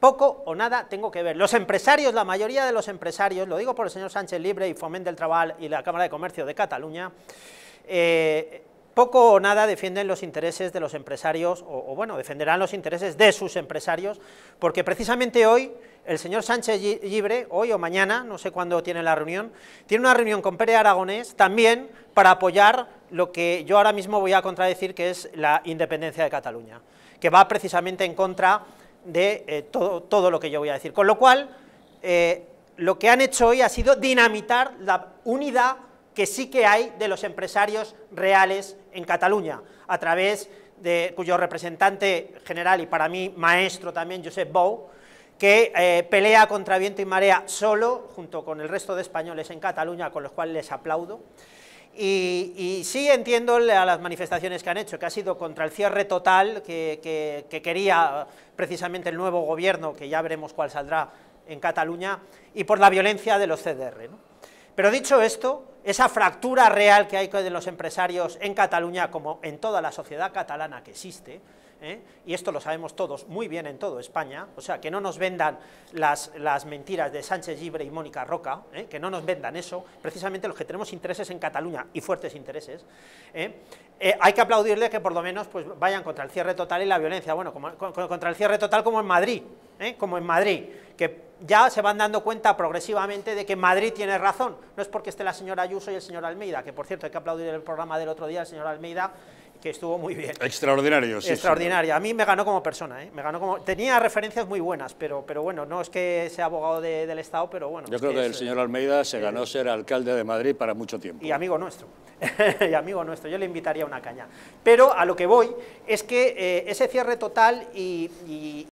Poco o nada tengo que ver. Los empresarios, la mayoría de los empresarios, lo digo por el señor Sánchez Libre y Foment del Trabajo y la Cámara de Comercio de Cataluña, eh, poco o nada defienden los intereses de los empresarios, o, bueno, defenderán los intereses de sus empresarios, porque precisamente hoy el señor Sánchez Libre, hoy o mañana, no sé cuándo tiene la reunión, tiene una reunión con Pere Aragonés también para apoyar lo que yo ahora mismo voy a contradecir, que es la independencia de Cataluña, que va precisamente en contra de eh, todo, todo, lo que yo voy a decir. Con lo cual, eh, lo que han hecho hoy ha sido dinamitar la unidad que sí que hay de los empresarios reales en Cataluña, a través de cuyo representante general y para mí maestro también, Josep Bou, que eh, pelea contra viento y marea solo, junto con el resto de españoles en Cataluña, con los cuales les aplaudo, y, sí entiendo a las manifestaciones que han hecho, que ha sido contra el cierre total que, quería precisamente el nuevo gobierno, que ya veremos cuál saldrá en Cataluña, y por la violencia de los CDR. Pero dicho esto, esa fractura real que hay de los empresarios en Cataluña, como en toda la sociedad catalana que existe, ¿eh? y esto lo sabemos todos muy bien en todo España, o sea, que no nos vendan las, las mentiras de Sánchez Gibre y Mónica Roca, ¿eh? que no nos vendan eso, precisamente los que tenemos intereses en Cataluña, y fuertes intereses, ¿eh? hay que aplaudirle que por lo menos pues, vayan contra el cierre total y la violencia, bueno, contra el cierre total como en Madrid, como en Madrid, que ya se van dando cuenta progresivamente de que Madrid tiene razón. No es porque esté la señora Ayuso y el señor Almeida, que por cierto hay que aplaudir el programa del otro día ...el señor Almeida, que estuvo muy bien. Extraordinario, sí. Extraordinario. A mí me ganó como persona, ¿eh? me ganó como... Tenía referencias muy buenas, pero, pero bueno, no es que sea abogado del Estado, pero bueno. Yo creo que, el señor Almeida se ganó ser alcalde de Madrid para mucho tiempo. Y amigo nuestro, y amigo nuestro, yo le invitaría una caña. Pero a lo que voy es que eh, ese cierre total y,